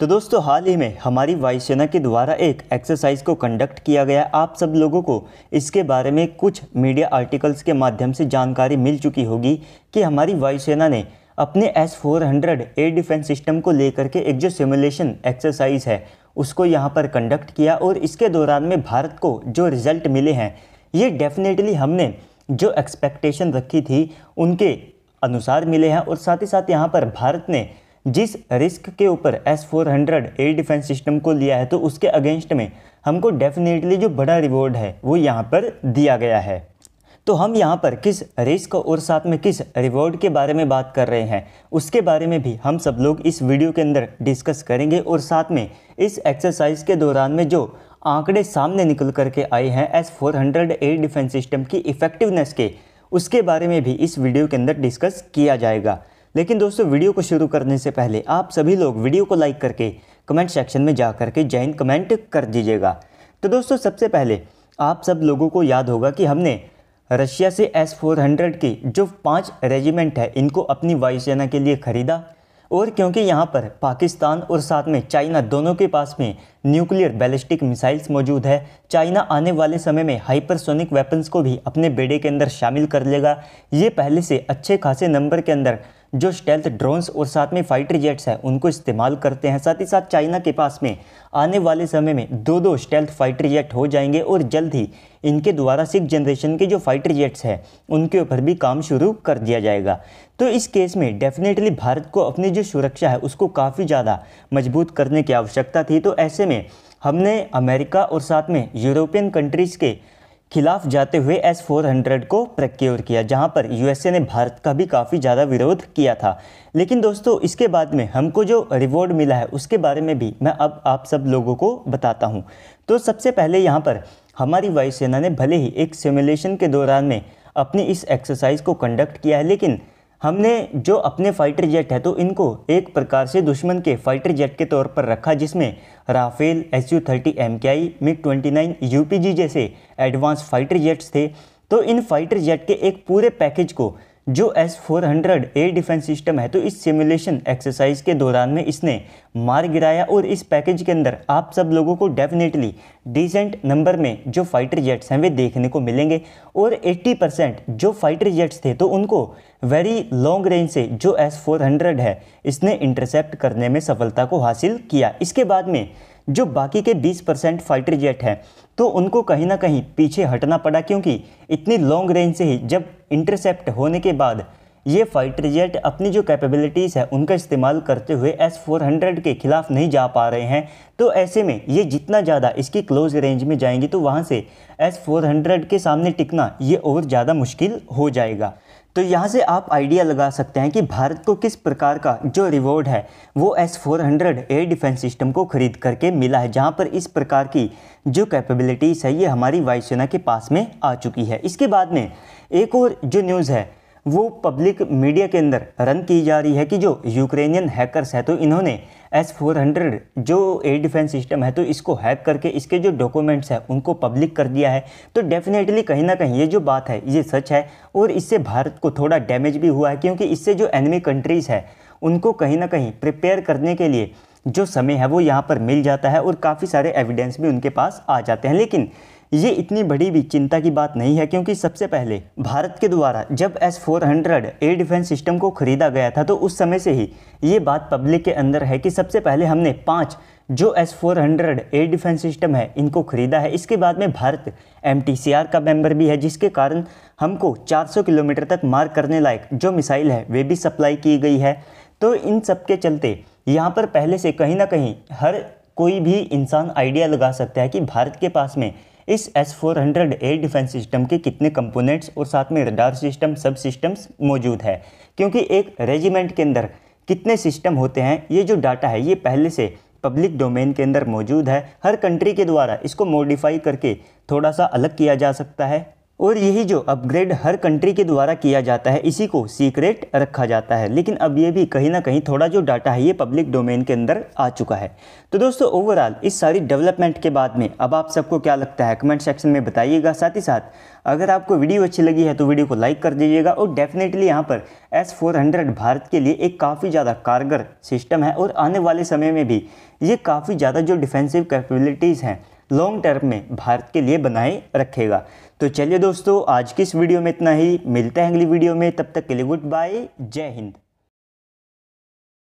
तो दोस्तों हाल ही में हमारी वायुसेना के द्वारा एक एक्सरसाइज को कंडक्ट किया गया आप सब लोगों को इसके बारे में कुछ मीडिया आर्टिकल्स के माध्यम से जानकारी मिल चुकी होगी कि हमारी वायुसेना ने अपने S four hundred air defence system को लेकर के एक जो सिमुलेशन एक्सरसाइज है उसको यहाँ पर कंडक्ट किया और इसके दौरान में भारत को जो रिज़ल्ट मिले हैं ये डेफिनेटली हमने जो एक्सपेक्टेशन रखी थी उनके अनुसार मिले हैं और साथ ही साथ यहाँ पर भारत ने जिस रिस्क के ऊपर S four hundred air defence system को लिया है तो उसके अगेंस्ट में हमको डेफिनेटली जो बड़ा रिवॉर्ड है वो यहाँ पर दिया गया है तो हम यहाँ पर किस रिस्क और साथ में किस रिवॉर्ड के बारे में बात कर रहे हैं उसके बारे में भी हम सब लोग इस वीडियो के अंदर डिस्कस करेंगे और साथ में इस एक्सरसाइज के दौरान में जो आंकड़े सामने निकल करके आए हैं S four hundred air defence system की इफेक्टिवनेस के उसके बारे में भी इस वीडियो के अंदर डिस्कस किया जाएगा लेकिन दोस्तों वीडियो को शुरू करने से पहले आप सभी लोग वीडियो को लाइक करके कमेंट सेक्शन में जा करके जय हिंद कमेंट कर दीजिएगा तो दोस्तों सबसे पहले आप सब लोगों को याद होगा कि हमने रशिया से एस फोर हंड्रेड की जो पाँच रेजिमेंट है इनको अपनी वायुसेना के लिए ख़रीदा और क्योंकि यहाँ पर पाकिस्तान और साथ में चाइना दोनों के पास में न्यूक्लियर बैलिस्टिक मिसाइल्स मौजूद है चाइना आने वाले समय में हाइपरसोनिक वेपन्स को भी अपने बेड़े के अंदर शामिल कर लेगा ये पहले से अच्छे खासे नंबर के अंदर जो स्टेल्थ ड्रोन्स और साथ में फाइटर जेट्स हैं उनको इस्तेमाल करते हैं साथ ही साथ चाइना के पास में आने वाले समय में दो दो स्टेल्थ फाइटर जेट हो जाएंगे और जल्द ही इनके द्वारा सिक्स जनरेशन के जो फाइटर जेट्स हैं उनके ऊपर भी काम शुरू कर दिया जाएगा तो इस केस में डेफिनेटली भारत को अपनी जो सुरक्षा है उसको काफ़ी ज़्यादा मजबूत करने की आवश्यकता थी तो ऐसे में हमने अमेरिका और साथ में यूरोपियन कंट्रीज़ के खिलाफ जाते हुए एस फोर हंड्रेड को प्रक्योर किया जहां पर यूएसए ने भारत का भी काफ़ी ज़्यादा विरोध किया था लेकिन दोस्तों इसके बाद में हमको जो रिवॉर्ड मिला है उसके बारे में भी मैं अब आप सब लोगों को बताता हूं तो सबसे पहले यहां पर हमारी वायुसेना ने भले ही एक सिमुलेशन के दौरान में अपनी इस एक्सरसाइज को कंडक्ट किया है लेकिन हमने जो अपने फाइटर जेट है तो इनको एक प्रकार से दुश्मन के फाइटर जेट के तौर पर रखा जिसमें Rafale S U thirty M K I MiG twenty nine U P G जैसे एडवांस फाइटर जेट्स थे तो इन फाइटर जेट के एक पूरे पैकेज को जो S four hundred air defence system है तो इस सिमुलेशन एक्सरसाइज के दौरान में इसने मार गिराया और इस पैकेज के अंदर आप सब लोगों को डेफिनेटली डिसेंट नंबर में जो फाइटर जेट्स हैं वे देखने को मिलेंगे और 80 परसेंट जो फाइटर जेट्स थे तो उनको वेरी लॉन्ग रेंज से जो एस फोर हंड्रेड है इसने इंटरसेप्ट करने में सफलता को हासिल किया इसके बाद में जो बाकी के 20 परसेंट फाइटर जेट हैं तो उनको कहीं ना कहीं पीछे हटना पड़ा क्योंकि इतनी लॉन्ग रेंज से ही जब इंटरसेप्ट होने के बाद ये फाइटर जेट अपनी जो कैपेबिलिटीज़ है उनका इस्तेमाल करते हुए एस फोर हंड्रेड के ख़िलाफ़ नहीं जा पा रहे हैं तो ऐसे में ये जितना ज़्यादा इसकी क्लोज रेंज में जाएंगे तो वहाँ से एस फोर हंड्रेड के सामने टिकना ये और ज़्यादा मुश्किल हो जाएगा तो यहाँ से आप आइडिया लगा सकते हैं कि भारत को किस प्रकार का जो रिवॉर्ड है वो S four hundred air defence system को खरीद करके मिला है जहाँ पर इस प्रकार की जो कैपेबिलिटीज़ है ये हमारी वायुसेना के पास में आ चुकी है इसके बाद में एक और जो न्यूज़ है वो पब्लिक मीडिया के अंदर रन की जा रही है कि जो यूक्रेनियन हैकर्स है तो इन्होंने एस फोर हंड्रेड जो एयर डिफेंस सिस्टम है तो इसको हैक करके इसके जो डॉक्यूमेंट्स हैं उनको पब्लिक कर दिया है तो डेफिनेटली कहीं ना कहीं ये जो बात है ये सच है और इससे भारत को थोड़ा डैमेज भी हुआ है क्योंकि इससे जो एनिमी कंट्रीज़ है उनको कहीं ना कहीं प्रिपेयर करने के लिए जो समय है वो यहाँ पर मिल जाता है और काफ़ी सारे एविडेंस भी उनके पास आ जाते हैं लेकिन ये इतनी बड़ी भी चिंता की बात नहीं है क्योंकि सबसे पहले भारत के द्वारा जब S four hundred air defence system को खरीदा गया था तो उस समय से ही ये बात पब्लिक के अंदर है कि सबसे पहले हमने पाँच जो S four hundred air defence system है इनको खरीदा है इसके बाद में भारत एम का मेम्बर भी है जिसके कारण हमको चार किलोमीटर तक मार करने लायक जो मिसाइल है वे भी सप्लाई की गई है तो इन सब के चलते यहाँ पर पहले से कहीं ना कहीं हर कोई भी इंसान आइडिया लगा सकता है कि भारत के पास में इस S four hundred air defence system के कितने कंपोनेंट्स और साथ में रडार सिस्टम सब सिस्टम्स मौजूद है क्योंकि एक रेजिमेंट के अंदर कितने सिस्टम होते हैं ये जो डाटा है ये पहले से पब्लिक डोमेन के अंदर मौजूद है हर कंट्री के द्वारा इसको मॉडिफाई करके थोड़ा सा अलग किया जा सकता है और यही जो अपग्रेड हर कंट्री के द्वारा किया जाता है इसी को सीक्रेट रखा जाता है लेकिन अब ये भी कहीं ना कहीं थोड़ा जो डाटा है ये पब्लिक डोमेन के अंदर आ चुका है तो दोस्तों ओवरऑल इस सारी डेवलपमेंट के बाद में अब आप सबको क्या लगता है कमेंट सेक्शन में बताइएगा साथ ही साथ अगर आपको वीडियो अच्छी लगी है तो वीडियो को लाइक कर दीजिएगा और डेफिनेटली यहाँ पर एस फोर हंड्रेड भारत के लिए एक काफ़ी ज़्यादा कारगर सिस्टम है और आने वाले समय में भी ये काफ़ी ज़्यादा जो डिफेंसिव कैपेबिलिटीज़ हैं लॉन्ग टर्म में भारत के लिए बनाए रखेगा तो चलिए दोस्तों आज की इस वीडियो में इतना ही मिलते हैं अगली वीडियो में तब तक के लिए गुड बाय जय हिंद